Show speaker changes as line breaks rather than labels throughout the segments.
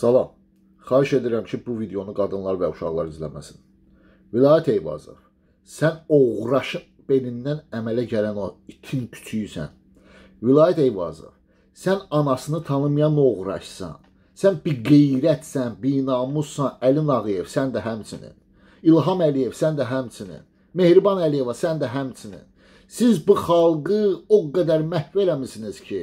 Salam. Xahiş edirəm ki, bu videonu qadınlar və uşaqlar izləməsin. Vilayət Eyvazov, sən oğraşın belindən əmələ gələn o itin küçüyüsən. Vilayət Eyvazov, sən anasını tanımayan oğraşsan. Sən bir qeyrətsən, bir namussan, Əli Nağıyev, sən də həmçinin. İlham Əliyev, sən də həmçinin. Mehriban Əliyeva, sən də həmçinin. Siz bu xalqı o qədər məhv eləmisiniz ki,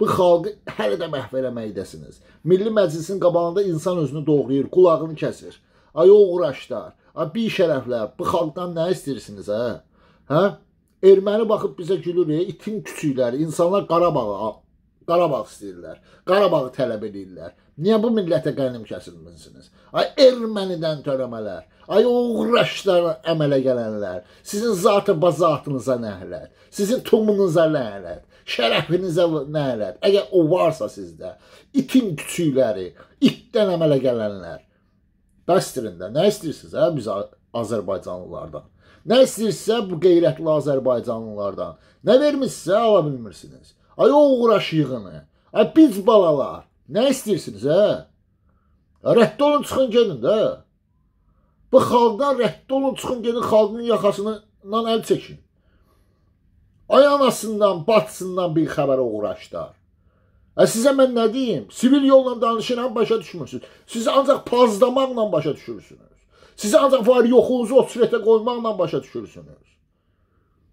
bu xalqı hələ də məhv eləməkdəsiniz. Milli Məclisin qabağında insan özünü doğrayır, qulağını kəsir. Ay uğraşlar, ay bir şərəflər, bu xalqdan nə istəyirsiniz hə? Hə? Erməni baxıb bizə gülür, e, itin küçükləri, insanlar Qarabağa Qarabağ istəyirlər. Qarabağı tələb edirlər. Niyə bu millətə qənim kəsilmisiniz? Ay ermənidən törəmələr, ay uğraşlar əmələ gələnlər, sizin zatı bazatınıza nəhlət, sizin tumunuza lənət, şərəfinizə lənət. Əgər o varsa sizdə, itin küçükləri, itdən əmələ gələnlər. Bəstirin də, nə istəyirsiniz hə biz Azərbaycanlılardan? Nə istəyirsə bu qeyrətli Azərbaycanlılardan? Nə vermişsə ala bilmirsiniz? Ay oğraş yığını. Ay biz balalar. Nə istəyirsiniz, hə? Rədd olun, çıxın, gedin də. Bu xalqdan rədd olun, çıxın, gedin, xalqın yaxasından əl çəkin. Ay anasından, batsından bir xəbərə uğraşlar. Ə, sizə mən nə deyim? Sivil yolla danışıram, başa düşmürsünüz. Siz ancaq pazlamaqla başa düşürsünüz. Siz ancaq var yoxunuzu o sürətə qoymaqla başa düşürsünüz.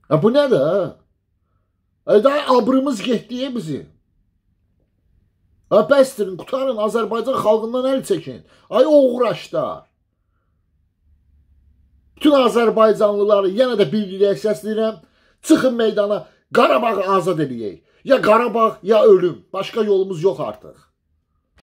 Ə, bu nədir, hə? E, da abrımız getdiyə bizi. Hə, Bəsdirin, qutarın, Azərbaycan xalqından əl çəkin. Ay oğraşlar. Bütün Azərbaycanlıları yenə də bilgiləyək səsləyirəm. Çıxın meydana, Qarabağı azad eləyək. Ya Qarabağ, ya ölüm. Başqa yolumuz yox artıq.